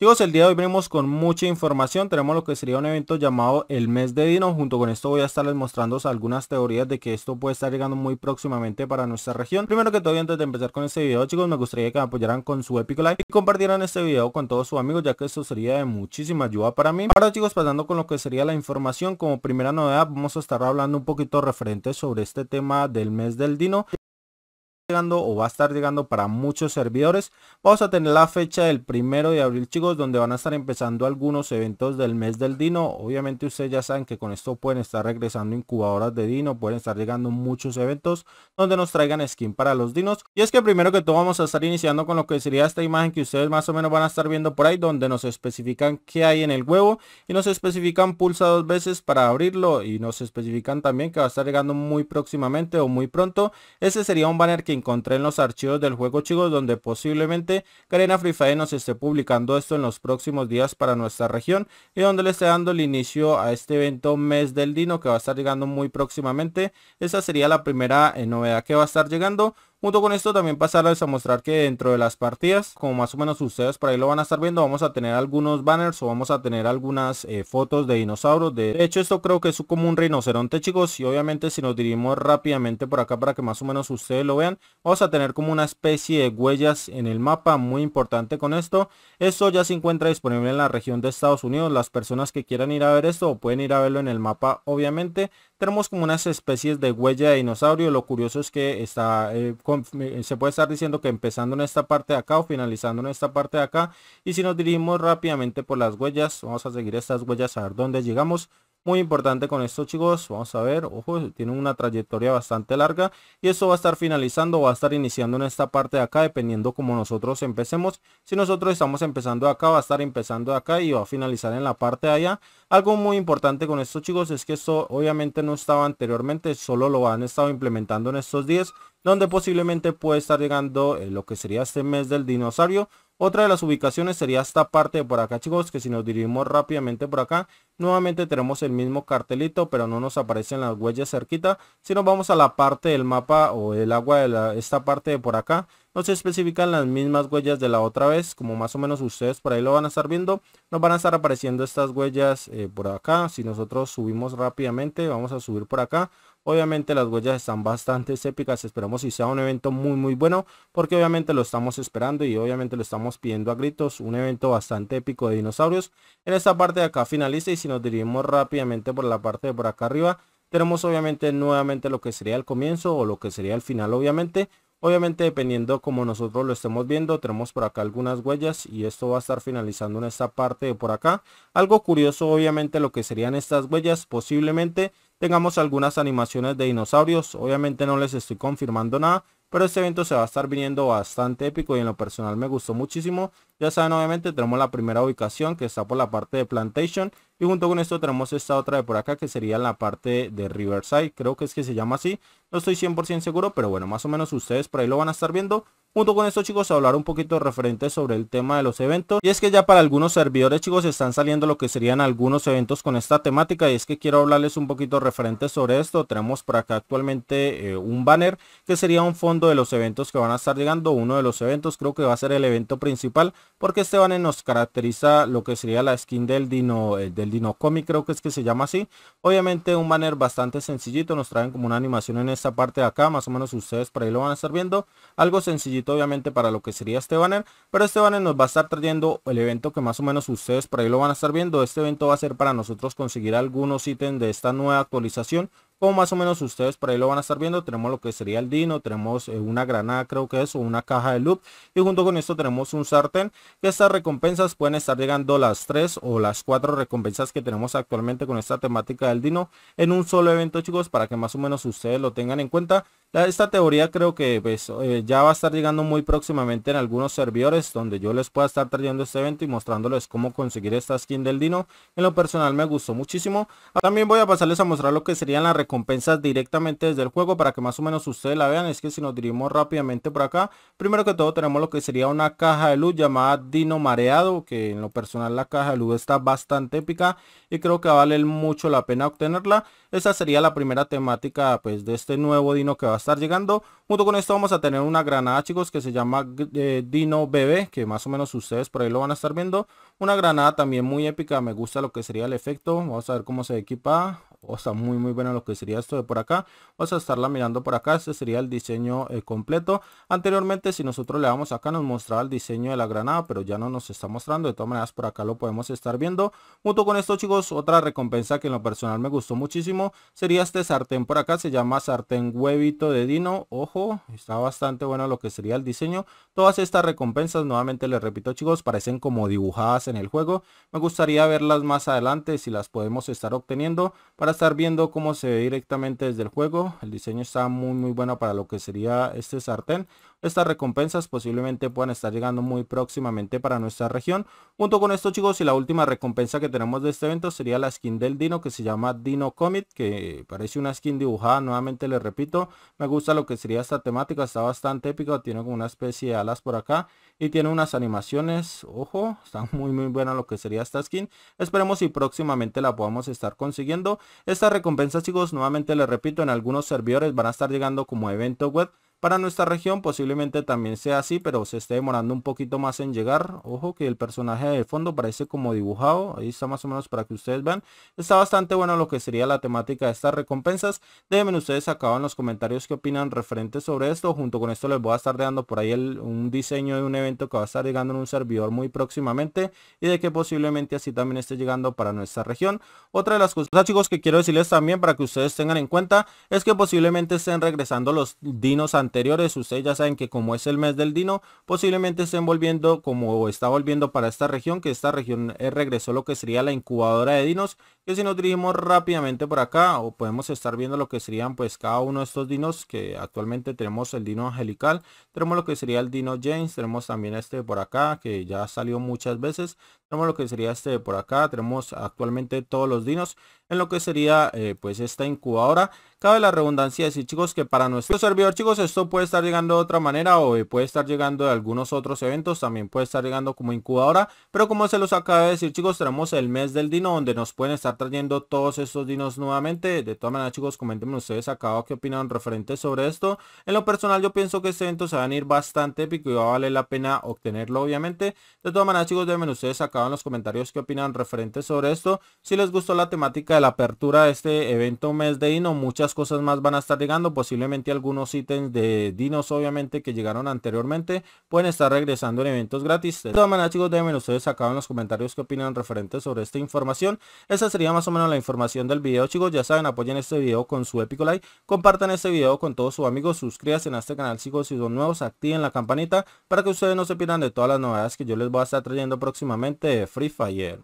Chicos, el día de hoy venimos con mucha información, tenemos lo que sería un evento llamado el mes de Dino, junto con esto voy a estarles mostrando algunas teorías de que esto puede estar llegando muy próximamente para nuestra región. Primero que todo antes de empezar con este video chicos, me gustaría que me apoyaran con su epic like y compartieran este video con todos sus amigos ya que esto sería de muchísima ayuda para mí. Ahora chicos, pasando con lo que sería la información, como primera novedad vamos a estar hablando un poquito referente sobre este tema del mes del Dino llegando o va a estar llegando para muchos servidores. Vamos a tener la fecha del primero de abril chicos donde van a estar empezando algunos eventos del mes del Dino. Obviamente ustedes ya saben que con esto pueden estar regresando incubadoras de Dino, pueden estar llegando muchos eventos donde nos traigan skin para los Dinos. Y es que primero que todo vamos a estar iniciando con lo que sería esta imagen que ustedes más o menos van a estar viendo por ahí donde nos especifican que hay en el huevo y nos especifican pulsa dos veces para abrirlo y nos especifican también que va a estar llegando muy próximamente o muy pronto. Ese sería un banner que encontré en los archivos del juego chicos donde posiblemente Garena Free Fire nos esté publicando esto en los próximos días para nuestra región y donde le esté dando el inicio a este evento mes del dino que va a estar llegando muy próximamente. Esa sería la primera eh, novedad que va a estar llegando. Junto con esto también pasarles a mostrar que dentro de las partidas, como más o menos ustedes por ahí lo van a estar viendo, vamos a tener algunos banners o vamos a tener algunas eh, fotos de dinosaurios. De hecho esto creo que es como un rinoceronte chicos y obviamente si nos dirigimos rápidamente por acá para que más o menos ustedes lo vean, vamos a tener como una especie de huellas en el mapa, muy importante con esto. Esto ya se encuentra disponible en la región de Estados Unidos, las personas que quieran ir a ver esto pueden ir a verlo en el mapa obviamente tenemos como unas especies de huella de dinosaurio. Lo curioso es que está, eh, se puede estar diciendo que empezando en esta parte de acá o finalizando en esta parte de acá. Y si nos dirigimos rápidamente por las huellas, vamos a seguir estas huellas a ver dónde llegamos muy importante con esto chicos vamos a ver ojo tiene una trayectoria bastante larga y eso va a estar finalizando va a estar iniciando en esta parte de acá dependiendo como nosotros empecemos si nosotros estamos empezando acá va a estar empezando acá y va a finalizar en la parte de allá algo muy importante con esto chicos es que esto obviamente no estaba anteriormente solo lo han estado implementando en estos días donde posiblemente puede estar llegando eh, lo que sería este mes del dinosaurio otra de las ubicaciones sería esta parte de por acá chicos, que si nos dirigimos rápidamente por acá, nuevamente tenemos el mismo cartelito, pero no nos aparecen las huellas cerquita. Si nos vamos a la parte del mapa o el agua de esta parte de por acá, nos especifican las mismas huellas de la otra vez, como más o menos ustedes por ahí lo van a estar viendo. Nos van a estar apareciendo estas huellas eh, por acá, si nosotros subimos rápidamente, vamos a subir por acá. Obviamente las huellas están bastante épicas, esperamos que sea un evento muy muy bueno, porque obviamente lo estamos esperando y obviamente lo estamos pidiendo a gritos, un evento bastante épico de dinosaurios. En esta parte de acá finaliza y si nos dirigimos rápidamente por la parte de por acá arriba, tenemos obviamente nuevamente lo que sería el comienzo o lo que sería el final obviamente. Obviamente dependiendo como nosotros lo estemos viendo tenemos por acá algunas huellas y esto va a estar finalizando en esta parte de por acá. Algo curioso obviamente lo que serían estas huellas posiblemente tengamos algunas animaciones de dinosaurios. Obviamente no les estoy confirmando nada, pero este evento se va a estar viniendo bastante épico y en lo personal me gustó muchísimo. Ya saben, obviamente tenemos la primera ubicación que está por la parte de Plantation. Y junto con esto tenemos esta otra de por acá que sería la parte de Riverside. Creo que es que se llama así. No estoy 100% seguro, pero bueno, más o menos ustedes por ahí lo van a estar viendo. Junto con esto chicos a hablar un poquito referente sobre el tema de los eventos y es que ya para algunos servidores chicos están saliendo lo que serían algunos eventos con esta temática y es que quiero hablarles un poquito referente sobre esto tenemos por acá actualmente eh, un banner que sería un fondo de los eventos que van a estar llegando uno de los eventos creo que va a ser el evento principal porque este banner nos caracteriza lo que sería la skin del dino eh, del dino comic creo que es que se llama así obviamente un banner bastante sencillito nos traen como una animación en esta parte de acá más o menos ustedes por ahí lo van a estar viendo algo sencillito obviamente para lo que sería este banner, pero este banner nos va a estar trayendo el evento que más o menos ustedes por ahí lo van a estar viendo, este evento va a ser para nosotros conseguir algunos ítems de esta nueva actualización como más o menos ustedes por ahí lo van a estar viendo, tenemos lo que sería el dino, tenemos eh, una granada creo que es, o una caja de loop, y junto con esto tenemos un sartén, que estas recompensas pueden estar llegando las tres o las cuatro recompensas que tenemos actualmente con esta temática del dino en un solo evento chicos, para que más o menos ustedes lo tengan en cuenta. Esta teoría creo que pues, eh, ya va a estar llegando muy próximamente en algunos servidores donde yo les pueda estar trayendo este evento y mostrándoles cómo conseguir esta skin del dino. En lo personal me gustó muchísimo. También voy a pasarles a mostrar lo que serían las recompensas Compensas directamente desde el juego para que más o menos ustedes la vean. Es que si nos dirigimos rápidamente por acá, primero que todo tenemos lo que sería una caja de luz llamada Dino Mareado, que en lo personal la caja de luz está bastante épica y creo que vale mucho la pena obtenerla. Esa sería la primera temática pues de este nuevo Dino que va a estar llegando. Junto con esto vamos a tener una granada chicos que se llama eh, Dino Bebé, que más o menos ustedes por ahí lo van a estar viendo. Una granada también muy épica, me gusta lo que sería el efecto. Vamos a ver cómo se equipa o está muy muy bueno lo que sería esto de por acá vamos a estarla mirando por acá este sería el diseño eh, completo anteriormente si nosotros le damos acá nos mostraba el diseño de la granada pero ya no nos está mostrando de todas maneras por acá lo podemos estar viendo junto con esto chicos otra recompensa que en lo personal me gustó muchísimo sería este sartén por acá se llama sartén huevito de dino ojo está bastante bueno lo que sería el diseño todas estas recompensas nuevamente les repito chicos parecen como dibujadas en el juego me gustaría verlas más adelante si las podemos estar obteniendo estar viendo cómo se ve directamente desde el juego. El diseño está muy muy bueno para lo que sería este sartén. Estas recompensas posiblemente puedan estar llegando muy próximamente para nuestra región. Junto con esto chicos y la última recompensa que tenemos de este evento sería la skin del Dino que se llama Dino Comet. Que parece una skin dibujada, nuevamente les repito. Me gusta lo que sería esta temática, está bastante épica. Tiene como una especie de alas por acá y tiene unas animaciones. Ojo, está muy muy buena lo que sería esta skin. Esperemos si próximamente la podamos estar consiguiendo. Estas recompensas chicos nuevamente les repito en algunos servidores van a estar llegando como evento web para nuestra región posiblemente también sea así, pero se esté demorando un poquito más en llegar. Ojo que el personaje de fondo parece como dibujado. Ahí está más o menos para que ustedes vean. Está bastante bueno lo que sería la temática de estas recompensas. Déjenme ustedes acá en los comentarios qué opinan referente sobre esto. Junto con esto les voy a estar dejando por ahí un diseño de un evento que va a estar llegando en un servidor muy próximamente. Y de que posiblemente así también esté llegando para nuestra región. Otra de las cosas chicos que quiero decirles también para que ustedes tengan en cuenta es que posiblemente estén regresando los dinos anteriores, ustedes ya saben que como es el mes del Dino, posiblemente estén volviendo como está volviendo para esta región, que esta región eh, regresó lo que sería la incubadora de Dinos, que si nos dirigimos rápidamente por acá, o podemos estar viendo lo que serían pues cada uno de estos Dinos, que actualmente tenemos el Dino Angelical, tenemos lo que sería el Dino James, tenemos también este por acá, que ya salió muchas veces, tenemos lo que sería este de por acá tenemos actualmente todos los dinos en lo que sería eh, pues esta incubadora cabe la redundancia decir chicos que para nuestro servidor chicos esto puede estar llegando de otra manera o eh, puede estar llegando de algunos otros eventos también puede estar llegando como incubadora pero como se los acaba de decir chicos tenemos el mes del dino donde nos pueden estar trayendo todos estos dinos nuevamente de todas maneras chicos comenten ustedes acá qué opinan referente sobre esto en lo personal yo pienso que este evento se va a venir bastante épico y va a valer la pena obtenerlo obviamente de todas maneras chicos Déjenme ustedes acá acá en los comentarios que opinan referente sobre esto. Si les gustó la temática de la apertura de este evento mes de Dino, muchas cosas más van a estar llegando. Posiblemente algunos ítems de Dinos, obviamente, que llegaron anteriormente, pueden estar regresando en eventos gratis. De todas maneras, chicos, déjenme ustedes acá en los comentarios qué opinan referente sobre esta información. Esa sería más o menos la información del video, chicos. Ya saben, apoyen este video con su épico like. Compartan este video con todos sus amigos. Suscríbanse a este canal, chicos, si son nuevos. Activen la campanita para que ustedes no se pierdan de todas las novedades que yo les voy a estar trayendo próximamente Free Fire